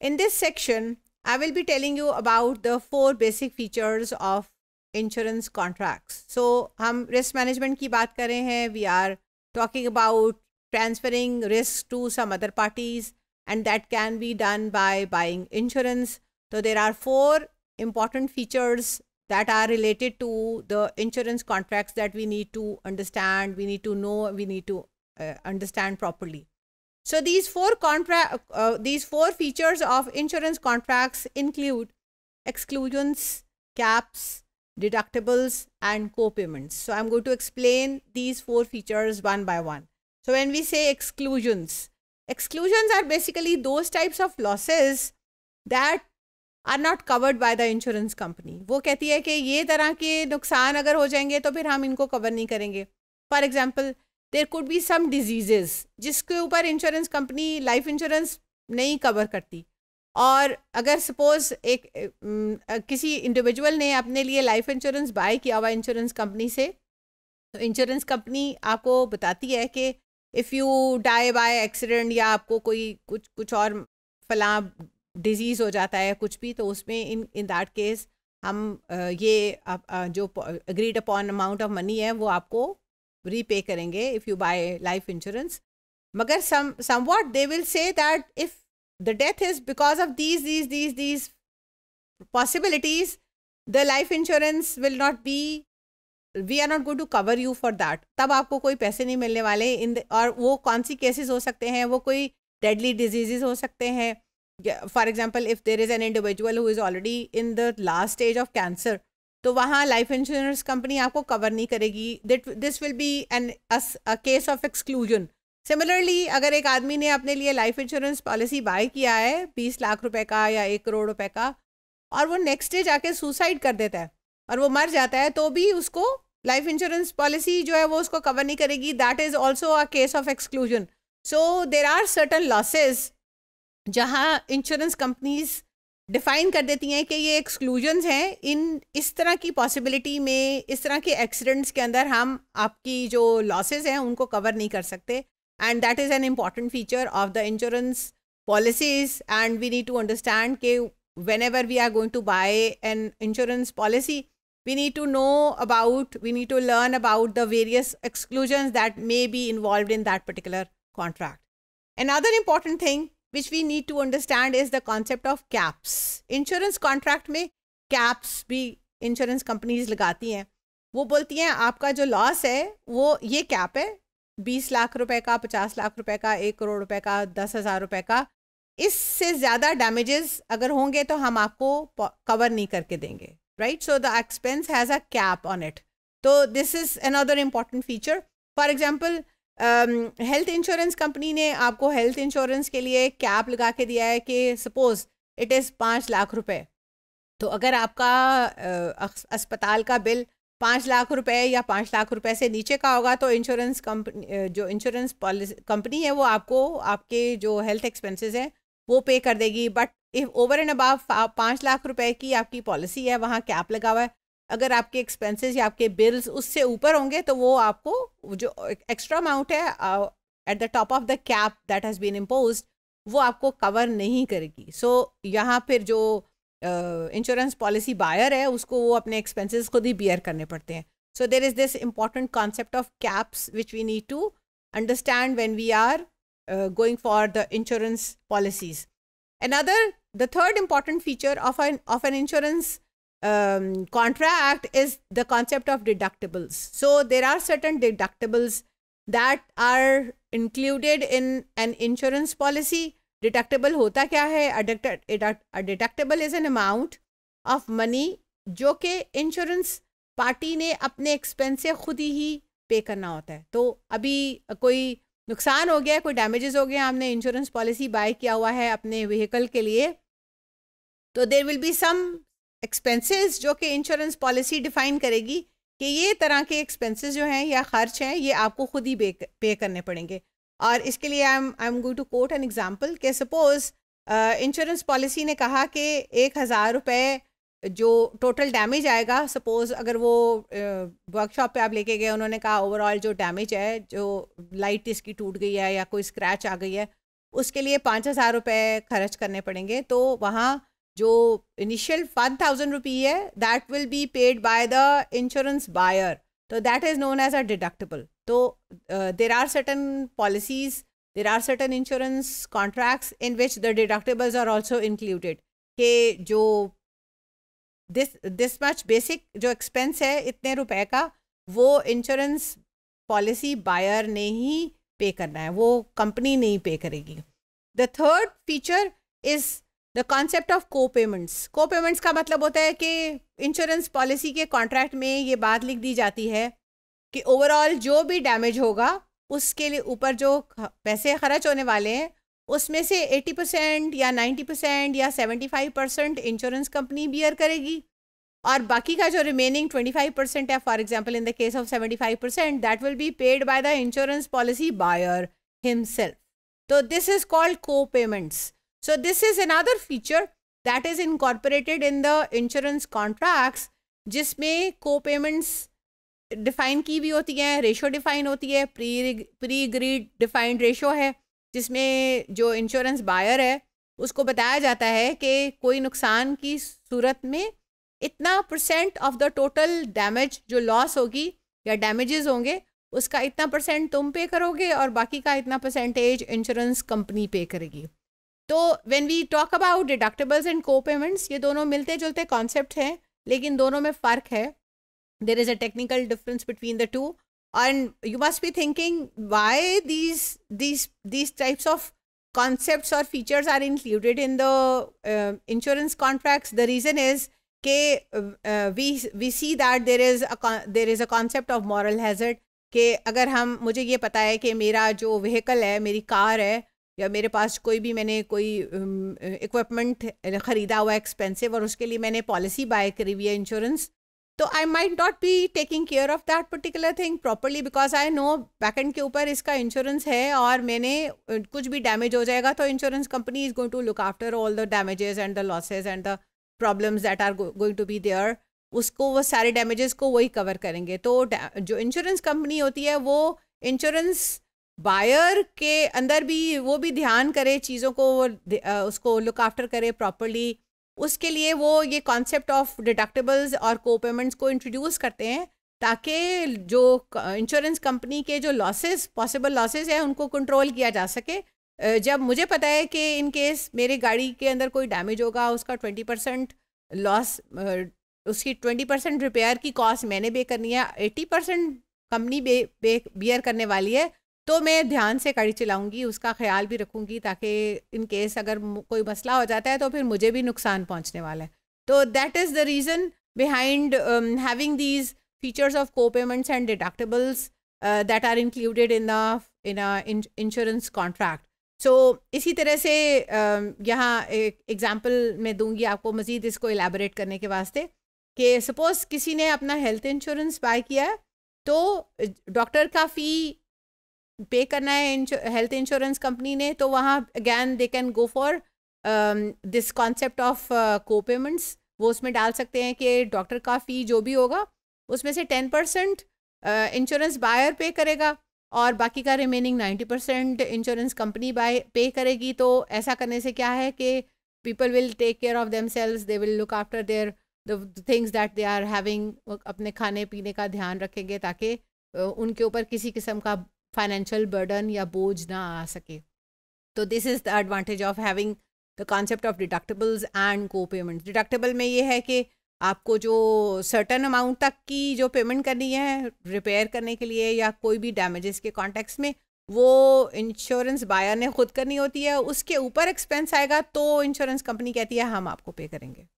In this section, I will be telling you about the four basic features of insurance contracts. So risk management की बात We are talking about transferring risk to some other parties and that can be done by buying insurance. So there are four important features that are related to the insurance contracts that we need to understand, we need to know, we need to uh, understand properly. So these four contract, uh, these four features of insurance contracts include exclusions, caps, deductibles, and co-payments. So I'm going to explain these four features one by one. So when we say exclusions, exclusions are basically those types of losses that are not covered by the insurance company. वो कहती है कि ये तरह के नुकसान अगर हो जाएंगे तो फिर हम इनको कवर नहीं करेंगे For example. There could be some diseases जिसके ऊपर इंश्योरेंस कंपनी लाइफ इंश्योरेंस नहीं कवर करती और अगर सपोज़ एक किसी इंडिविजुअल ने अपने लिए लाइफ इंश्योरेंस बाय किया हुआ इंश्योरेंस कंपनी से तो इंश्योरेंस कंपनी आपको बताती है कि if you die by accident या आपको कोई कुछ कुछ और फला डिजीज़ हो जाता है कुछ भी तो उसमें इन इन दैट केस हम ये जो agreed upon amount of money है वो आपको रीपे करेंगे if you buy life insurance मगर some some what they will say that if the death is because of these these these these possibilities the life insurance will not be we are not going to cover you for that तब आपको कोई पैसे नहीं मिलने वाले इन और वो कौन सी केसेज हो सकते हैं वो कोई डेडली डिजीजेज हो सकते हैं for example if there is an individual who is already in the last stage of cancer तो वहाँ लाइफ इंश्योरेंस कंपनी आपको कवर नहीं करेगी that this will be an case of exclusion similarly अगर एक आदमी ने अपने लिए लाइफ इंश्योरेंस पॉलिसी बाय किया है बीस लाख रुपए का या एक करोड़ रुपए का और वो नेक्स्ट डे जाके सुसाइड कर देता है और वो मर जाता है तो भी उसको लाइफ इंश्योरेंस पॉलिसी जो है वो उसको कवर नहीं करेगी that is also a case of exclusion so there are certain losses जहाँ इंश्योरेंस कंपनीज़ डिफाइन कर देती हैं कि ये एक्सक्लूजन्स हैं इन इस तरह की पॉसिबिलिटी में इस तरह के एक्सीडेंट्स के अंदर हम आपकी जो लॉसेज हैं उनको कवर नहीं कर सकते and that is an important feature of the insurance policies and we need to understand के whenever we are going to buy an insurance policy we need to know about we need to learn about the various exclusion that may be involve in that particular contract an other important thing which we need to understand is the concept of caps. Insurance contract में caps भी insurance companies लगाती हैं वो बोलती हैं आपका जो loss है वो ये कैप है बीस लाख रुपए का पचास लाख रुपए का एक करोड़ रुपए का दस हज़ार रुपए का इससे ज़्यादा डैमेजेस अगर होंगे तो हम आपको कवर नहीं करके देंगे right so the expense has a cap on it तो this is another important feature for example health insurance company ने आपको हेल्थ इंश्योरेंस के लिए कैप लगा के दिया है कि सपोज इट इज़ पाँच लाख रुपए तो अगर आपका uh, अस्पताल का बिल पाँच लाख रुपए या पाँच लाख रुपए से नीचे का होगा तो इंश्योरेंस कंपनी uh, जो इंश्योरेंस पॉलिसी कंपनी है वो आपको आपके जो हेल्थ एक्सपेंसेस हैं वो पे कर देगी but if over and above पाँच लाख रुपए की आपकी पॉलिसी है वहाँ कैप लगा हुआ है अगर आपके एक्सपेंसेस या आपके बिल्स उससे ऊपर होंगे तो वो आपको जो एक्स्ट्रा अमाउंट है at the top of the cap that has been impose वो आपको कवर नहीं करेगी सो so, यहाँ फिर जो इंश्योरेंस पॉलिसी बायर है उसको वो अपने एक्सपेंसेस खुद ही बियर करने पड़ते हैं so there is this important concept of caps which we need to understand when we are going for the insurance policies and other the third important feature of an of an insurance um, contract is the concept of deductibles so there are certain deductibles that are included in an insurance policy deductible hota kya hai a deductible is an amount of money जो कि insurance party ने अपने expense से खुद ही पे करना होता है तो अभी कोई नुकसान हो गया कोई डैमेजेस हो गए हमने इंश्योरेंस पॉलिसी बाय किया हुआ है अपने व्हीकल के लिए तो there will be some expenses जो कि इंश्योरेंस पॉलिसी डिफाइन करेगी कि ये तरह के एक्सपेंसेस जो हैं या खर्च हैं ये आपको खुद ही पे करने पड़ेंगे और इसके लिए I am I am going to quote an example के सपोज़ इंश्योरेंस पॉलिसी ने कहा कि एक हज़ार रुपये जो टोटल डैमेज आएगा सपोज़ अगर वो वर्कशॉप uh, पे आप लेके गए उन्होंने कहा ओवरऑल जो डैमेज है जो लाइट इसकी टूट गई है या कोई स्क्रैच आ गई है उसके लिए पाँच हज़ार रुपये खर्च करने पड़ेंगे तो वहाँ जो इनिशियल वन थाउजेंड रुपी है that will be paid by the insurance buyer तो that is known as a deductible तो there are certain policies there are certain insurance contracts in which the deductibles are also included के जो this this much basic जो expense है इतने रुपए का वो इंश्योरेंस पॉलिसी बायर ने ही पे करना है वो कंपनी नहीं पे करेगी the third feature is the concept of co payments co payments का मतलब होता है कि इंश्योरेंस पॉलिसी के कॉन्ट्रैक्ट में ये बात लिख दी जाती है कि ओवरऑल जो भी डैमेज होगा उसके लिए ऊपर जो पैसे खर्च होने वाले हैं उसमें से 80 परसेंट या 90 परसेंट या 75 परसेंट इंश्योरेंस कंपनी बियर करेगी और बाकी का जो रिमेनिंग 25 परसेंट है for example in the case of 75 percent that will be paid by the insurance policy buyer himself तो this is called co payments So this is another feature that is incorporated in the insurance contracts जिसमें को payments define की हुई होती हैं ratio define होती है pre pre agreed defined ratio है जिसमें जो इंश्योरेंस बायर है उसको बताया जाता है कि कोई नुकसान की सूरत में इतना percent of the total damage जो लॉस होगी या डैमेजेस होंगे उसका इतना परसेंट तुम पे करोगे और बाकी का इतना परसेंटेज इंश्योरेंस कंपनी पे करेगी तो when we talk about deductibles and co payments ये दोनों मिलते जुलते कॉन्सेप्ट हैं लेकिन दोनों में फ़र्क है there is a technical difference between the two and you must be thinking why these these these types of concept और features are included in the insurance contract the reason is के we we see that there is there is a concept of moral hazard के अगर हम मुझे ये पता है कि मेरा जो व्हीकल है मेरी कार है या मेरे पास कोई भी मैंने कोई इक्विपमेंट ख़रीदा हुआ एक्सपेंसिव और उसके लिए मैंने पॉलिसी बाय करी हुई है इंश्योरेंस तो I might not be taking care of that particular thing properly because I know backend के ऊपर इसका इंश्योरेंस है और मैंने कुछ भी डैमेज हो जाएगा तो insurance company is going to look after all the damages and the losses and the problems that are going to be there उसको वो सारे डैमेजेस को वही कवर करेंगे तो जो इंश्योरेंस कंपनी होती है वो इंश्योरेंस बायर के अंदर भी वो भी ध्यान करे चीज़ों को वो उसको लुक आफ्टर करे प्रॉपरली उसके लिए वो ये कॉन्सेप्ट ऑफ डिडक्टेबल्स और को पेमेंट्स को इंट्रोड्यूस करते हैं ताकि जो इंश्योरेंस कंपनी के जो लॉसेस पॉसिबल लॉसेस हैं उनको कंट्रोल किया जा सके जब मुझे पता है कि इन केस मेरे गाड़ी के अंदर कोई डैमेज होगा उसका ट्वेंटी परसेंट लॉस उसकी ट्वेंटी परसेंट रिपेयर की कॉस्ट मैंने पे करनी है एट्टी परसेंट कंपनी बे बे बियर करने वाली है तो मैं ध्यान से कड़ी चलाऊँगी उसका ख्याल भी रखूंगी ताकि इन केस अगर कोई मसला हो जाता है तो फिर मुझे भी नुकसान पहुँचने वाला है तो that is the reason behind having these features of co payments and deductibles that are included in the in insurance contract so इसी तरह से uh, यहाँ एक एग्ज़ाम्पल मैं दूंगी आपको मज़ीद इसको एलेबरेट करने के वास्ते कि सपोज़ किसी ने अपना हेल्थ इंश्योरेंस बाय किया है तो डॉक्टर uh, का फ़ी पे करना है हेल्थ इंश्योरेंस कंपनी ने तो वहाँ again they can go for this concept of co payments वो उसमें डाल सकते हैं कि डॉक्टर का फ़ी जो भी होगा उसमें से टेन परसेंट इंश्योरेंस बायर पे करेगा और बाकी का remaining ninety percent insurance company by pay करेगी तो ऐसा करने से क्या है कि people will take care of themselves they will look after their the things that they are having अपने खाने पीने का ध्यान रखेंगे ताकि uh, उनके ऊपर किसी किस्म का फाइनेंशियल बर्डन या बोझ ना आ सके तो this is the advantage of having the concept of deductibles and co payment deductible में ये है कि आपको जो सर्टन अमाउंट तक की जो पेमेंट करनी है रिपेयर करने के लिए या कोई भी डैमेजेस के कॉन्टेक्स में वो इंश्योरेंस बायर ने खुद करनी होती है उसके ऊपर एक्सपेंस आएगा तो इंश्योरेंस कंपनी कहती है हम आपको पे करेंगे